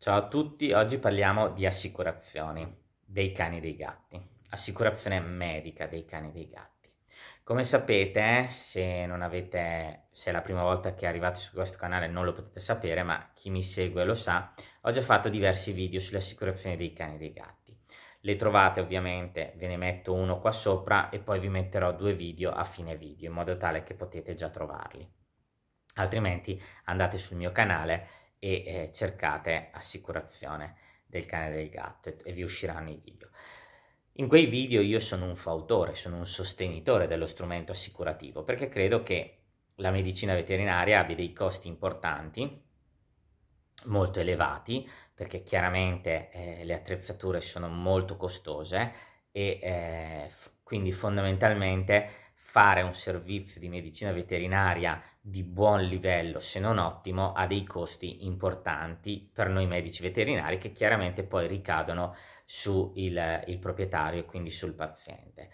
Ciao a tutti, oggi parliamo di assicurazioni dei cani e dei gatti, assicurazione medica dei cani e dei gatti. Come sapete, se non avete, se è la prima volta che arrivate su questo canale non lo potete sapere, ma chi mi segue lo sa, ho già fatto diversi video sulle assicurazioni dei cani e dei gatti. Le trovate ovviamente, ve ne metto uno qua sopra e poi vi metterò due video a fine video in modo tale che potete già trovarli. Altrimenti andate sul mio canale e eh, cercate assicurazione del cane e del gatto e, e vi usciranno i video. In quei video io sono un fautore, sono un sostenitore dello strumento assicurativo perché credo che la medicina veterinaria abbia dei costi importanti, molto elevati, perché chiaramente eh, le attrezzature sono molto costose e eh, quindi fondamentalmente fare un servizio di medicina veterinaria di buon livello, se non ottimo, ha dei costi importanti per noi medici veterinari che chiaramente poi ricadono sul proprietario e quindi sul paziente.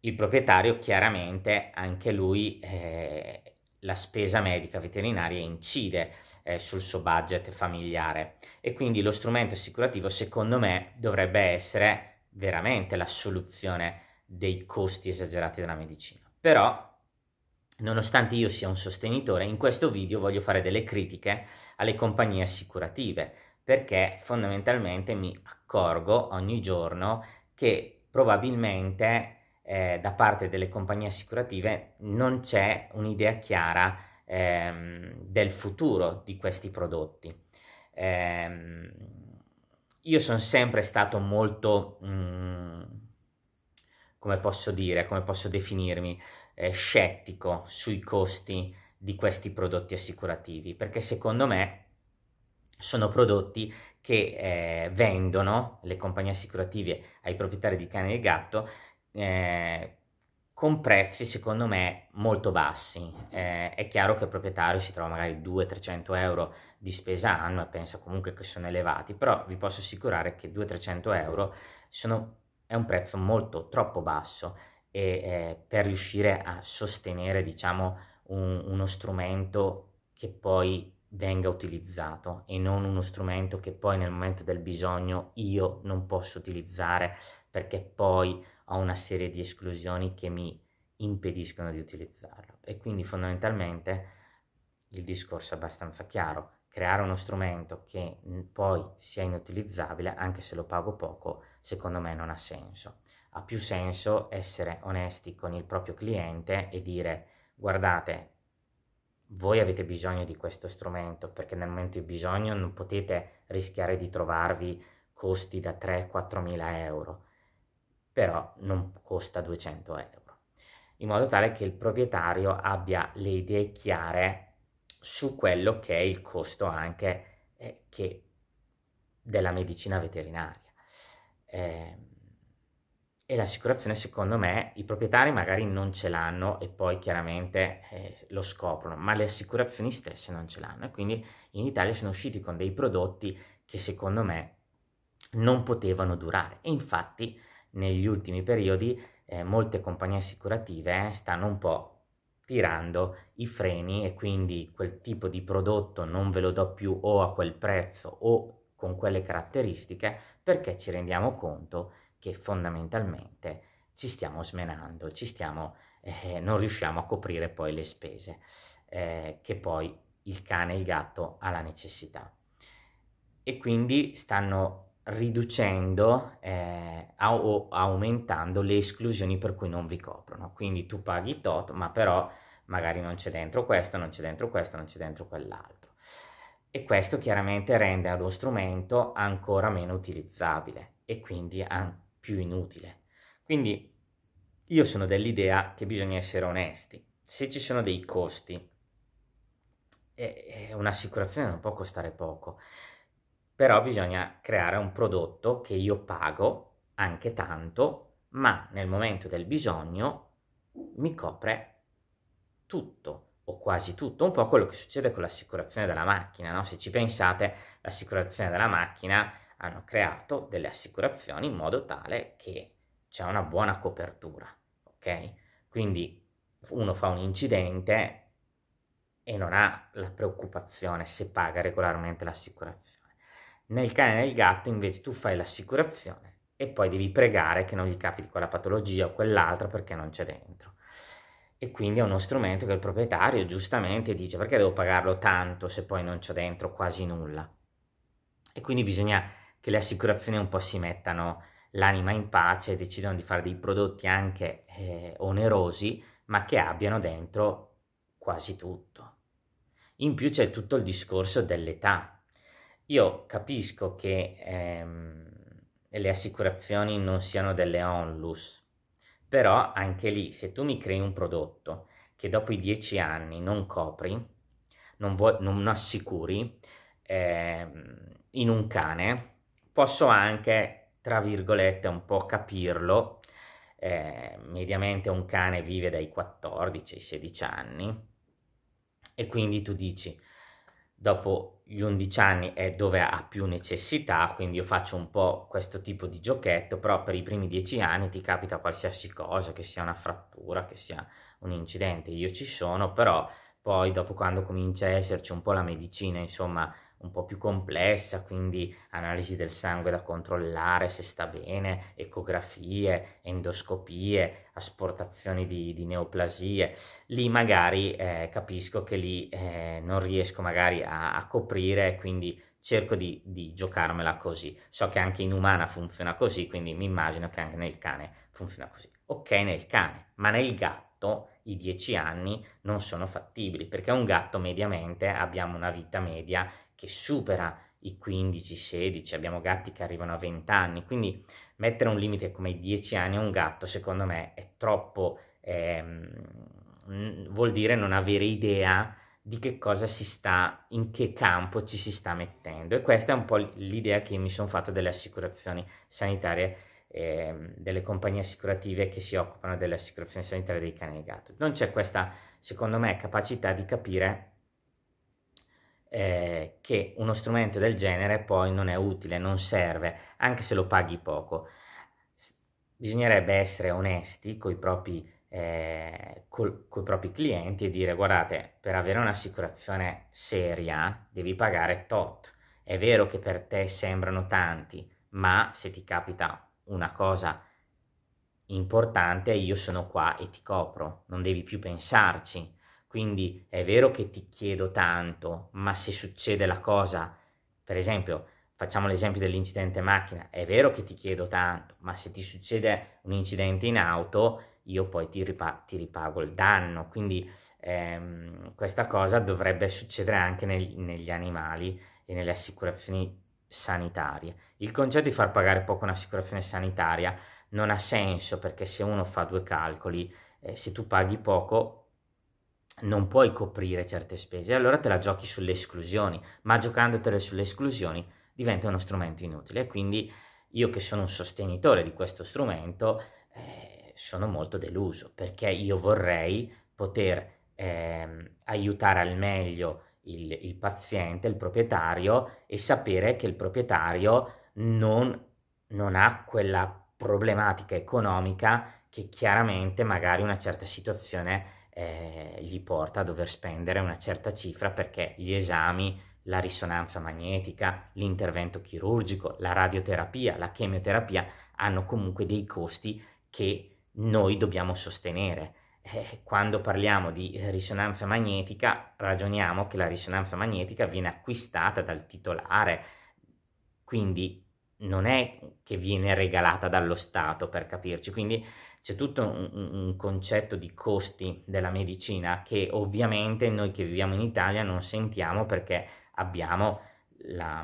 Il proprietario chiaramente anche lui eh, la spesa medica veterinaria incide eh, sul suo budget familiare e quindi lo strumento assicurativo secondo me dovrebbe essere veramente la soluzione dei costi esagerati della medicina. Però Nonostante io sia un sostenitore, in questo video voglio fare delle critiche alle compagnie assicurative perché fondamentalmente mi accorgo ogni giorno che probabilmente eh, da parte delle compagnie assicurative non c'è un'idea chiara ehm, del futuro di questi prodotti. Eh, io sono sempre stato molto, mh, mm, come posso dire, come posso definirmi, eh, scettico sui costi di questi prodotti assicurativi, perché secondo me sono prodotti che eh, vendono le compagnie assicurative ai proprietari di cane e gatto eh, con prezzi secondo me molto bassi. Eh, è chiaro che il proprietario si trova magari 200-300 euro di spesa annua e pensa comunque che sono elevati, però vi posso assicurare che 200-300 euro sono, è un prezzo molto troppo basso e eh, per riuscire a sostenere diciamo un, uno strumento che poi venga utilizzato e non uno strumento che poi nel momento del bisogno io non posso utilizzare perché poi ho una serie di esclusioni che mi impediscono di utilizzarlo e quindi fondamentalmente il discorso è abbastanza chiaro creare uno strumento che poi sia inutilizzabile anche se lo pago poco secondo me non ha senso ha più senso essere onesti con il proprio cliente e dire guardate, voi avete bisogno di questo strumento perché nel momento di bisogno non potete rischiare di trovarvi costi da 3-4 mila euro, però non costa 200 euro, in modo tale che il proprietario abbia le idee chiare su quello che è il costo anche eh, che della medicina veterinaria. Eh, e l'assicurazione, secondo me, i proprietari magari non ce l'hanno e poi chiaramente eh, lo scoprono, ma le assicurazioni stesse non ce l'hanno. E quindi in Italia sono usciti con dei prodotti che secondo me non potevano durare. E infatti negli ultimi periodi eh, molte compagnie assicurative eh, stanno un po' tirando i freni e quindi quel tipo di prodotto non ve lo do più o a quel prezzo o con quelle caratteristiche perché ci rendiamo conto che fondamentalmente ci stiamo smenando, ci stiamo, eh, non riusciamo a coprire poi le spese eh, che poi il cane e il gatto ha la necessità. E quindi stanno riducendo eh, o aumentando le esclusioni per cui non vi coprono. Quindi tu paghi tot, ma però magari non c'è dentro questo, non c'è dentro questo, non c'è dentro quell'altro. E questo chiaramente rende lo strumento ancora meno utilizzabile e quindi an- più inutile. Quindi io sono dell'idea che bisogna essere onesti. Se ci sono dei costi, eh, un'assicurazione non può costare poco, però bisogna creare un prodotto che io pago anche tanto, ma nel momento del bisogno mi copre tutto o quasi tutto, un po' quello che succede con l'assicurazione della macchina, no? Se ci pensate, l'assicurazione della macchina hanno creato delle assicurazioni in modo tale che c'è una buona copertura, ok? Quindi uno fa un incidente e non ha la preoccupazione se paga regolarmente l'assicurazione. Nel cane e nel gatto invece tu fai l'assicurazione e poi devi pregare che non gli capiti quella patologia o quell'altra perché non c'è dentro. E quindi è uno strumento che il proprietario giustamente dice perché devo pagarlo tanto se poi non c'è dentro quasi nulla. E quindi bisogna che le assicurazioni un po' si mettano l'anima in pace e decidano di fare dei prodotti anche eh, onerosi, ma che abbiano dentro quasi tutto. In più c'è tutto il discorso dell'età. Io capisco che ehm, le assicurazioni non siano delle onlus, però anche lì se tu mi crei un prodotto che dopo i 10 anni non copri, non, vuoi, non assicuri ehm, in un cane, posso anche, tra virgolette, un po' capirlo. Eh, mediamente un cane vive dai 14 ai 16 anni e quindi tu dici, dopo gli 11 anni è dove ha più necessità, quindi io faccio un po' questo tipo di giochetto, però per i primi 10 anni ti capita qualsiasi cosa, che sia una frattura, che sia un incidente, io ci sono, però poi dopo quando comincia a esserci un po' la medicina, insomma, un po' più complessa, quindi analisi del sangue da controllare se sta bene, ecografie, endoscopie, asportazioni di, di neoplasie, lì magari eh, capisco che lì eh, non riesco magari a, a coprire, quindi cerco di, di, giocarmela così. So che anche in umana funziona così, quindi mi immagino che anche nel cane funziona così. Ok nel cane, ma nel gatto? gatto i 10 anni non sono fattibili, perché un gatto mediamente abbiamo una vita media che supera i 15, 16, abbiamo gatti che arrivano a 20 anni, quindi mettere un limite come i 10 anni a un gatto secondo me è troppo, ehm, vuol dire non avere idea di che cosa si sta, in che campo ci si sta mettendo. E questa è un po' l'idea che mi sono fatto delle assicurazioni sanitarie eh, delle compagnie assicurative che si occupano dell'assicurazione sanitaria dei cani e gatto. Non c'è questa, secondo me, capacità di capire eh, che uno strumento del genere poi non è utile, non serve, anche se lo paghi poco. Bisognerebbe essere onesti con i propri eh, con i propri clienti e dire guardate per avere un'assicurazione seria devi pagare tot è vero che per te sembrano tanti ma se ti capita una cosa importante è io sono qua e ti copro, non devi più pensarci. Quindi è vero che ti chiedo tanto, ma se succede la cosa, per esempio, facciamo l'esempio dell'incidente macchina, è vero che ti chiedo tanto, ma se ti succede un incidente in auto, io poi ti, ripa- ti ripago il danno. Quindi ehm, questa cosa dovrebbe succedere anche nel- negli animali e nelle assicurazioni sanitarie. Il concetto di far pagare poco un'assicurazione sanitaria non ha senso perché se uno fa due calcoli, eh, se tu paghi poco non puoi coprire certe spese, allora te la giochi sulle esclusioni, ma giocandotele sulle esclusioni diventa uno strumento inutile quindi io che sono un sostenitore di questo strumento eh, sono molto deluso perché io vorrei poter eh, aiutare al meglio il, il paziente, il proprietario e sapere che il proprietario non, non ha quella problematica economica che chiaramente magari una certa situazione eh, gli porta a dover spendere una certa cifra perché gli esami, la risonanza magnetica, l'intervento chirurgico, la radioterapia, la chemioterapia hanno comunque dei costi che noi dobbiamo sostenere. Eh, quando parliamo di risonanza magnetica ragioniamo che la risonanza magnetica viene acquistata dal titolare, quindi non è che viene regalata dallo Stato per capirci, quindi c'è tutto un, un, concetto di costi della medicina che ovviamente noi che viviamo in Italia non sentiamo perché abbiamo la,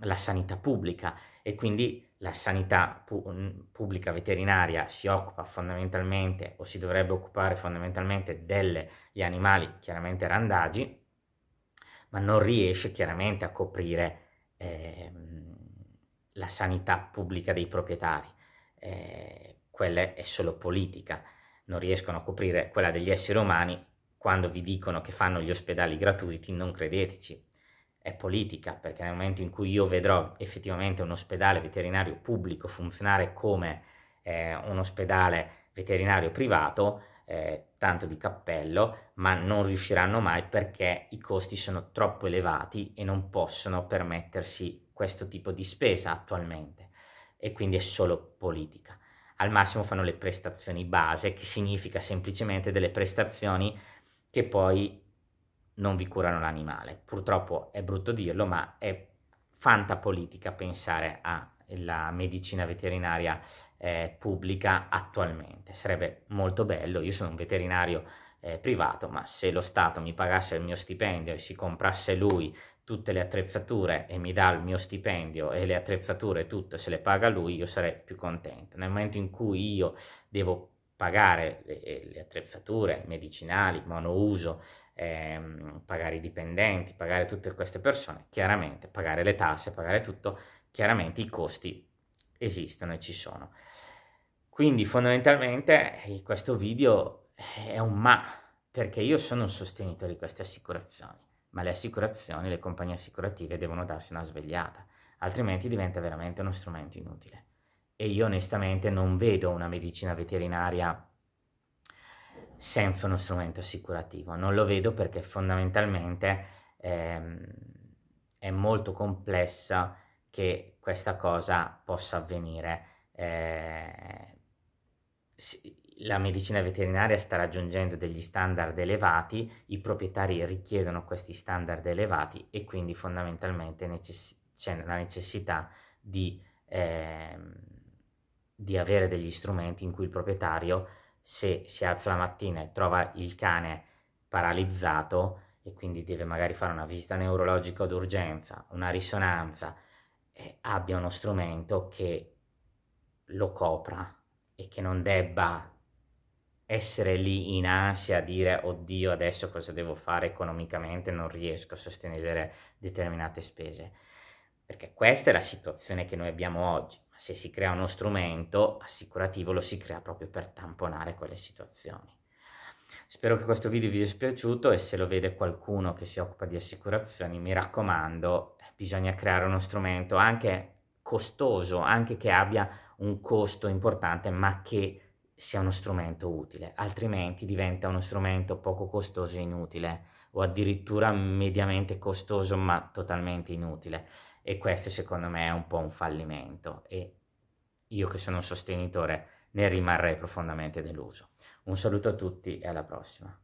la sanità pubblica e quindi la sanità pu- mm, pubblica veterinaria si occupa fondamentalmente o si dovrebbe occupare fondamentalmente degli animali chiaramente randagi, ma non riesce chiaramente a coprire eh, la sanità pubblica dei proprietari. Eh, quella è solo politica, non riescono a coprire quella degli esseri umani. Quando vi dicono che fanno gli ospedali gratuiti, non credeteci, è politica, perché nel momento in cui io vedrò effettivamente un ospedale veterinario pubblico funzionare come eh, un ospedale veterinario privato, eh, tanto di cappello, ma non riusciranno mai perché i costi sono troppo elevati e non possono permettersi questo tipo di spesa attualmente e quindi è solo politica. Al massimo fanno le prestazioni base, che significa semplicemente delle prestazioni che poi non vi curano l'animale. Purtroppo è brutto dirlo, ma è fantapolitica pensare alla medicina veterinaria eh, pubblica attualmente. Sarebbe molto bello, io sono un veterinario eh, privato, ma se lo Stato mi pagasse il mio stipendio e si comprasse lui tutte le attrezzature e mi dà il mio stipendio e le attrezzature e tutto se le paga lui, io sarei più contento. Nel momento in cui io devo pagare le, le attrezzature medicinali, monouso, ehm, pagare i dipendenti, pagare tutte queste persone, chiaramente pagare le tasse, pagare tutto, chiaramente i costi esistono e ci sono. Quindi fondamentalmente eh, questo video è un ma, perché io sono un sostenitore di queste assicurazioni, ma le assicurazioni, le compagnie assicurative devono darsi una svegliata, altrimenti diventa veramente uno strumento inutile. E io onestamente non vedo una medicina veterinaria senza uno strumento assicurativo. Non lo vedo perché fondamentalmente ehm, è molto complessa che questa cosa possa avvenire. Eh, la medicina veterinaria sta raggiungendo degli standard elevati, i proprietari richiedono questi standard elevati e quindi fondamentalmente necess- c'è la necessità di, ehm, di avere degli strumenti in cui il proprietario se si alza la mattina e trova il cane paralizzato e quindi deve magari fare una visita neurologica d'urgenza, una risonanza, eh, abbia uno strumento che lo copra e che non debba essere lì in ansia a dire oddio adesso cosa devo fare economicamente non riesco a sostenere determinate spese perché questa è la situazione che noi abbiamo oggi se si crea uno strumento assicurativo lo si crea proprio per tamponare quelle situazioni. Spero che questo video vi sia piaciuto e se lo vede qualcuno che si occupa di assicurazioni, mi raccomando, eh, bisogna creare uno strumento anche costoso, anche che abbia un costo importante, ma che sia uno strumento utile, altrimenti diventa uno strumento poco costoso e inutile o addirittura mediamente costoso ma totalmente inutile e questo secondo me è un po' un fallimento e io che sono un sostenitore ne rimarrei profondamente deluso. Un saluto a tutti e alla prossima.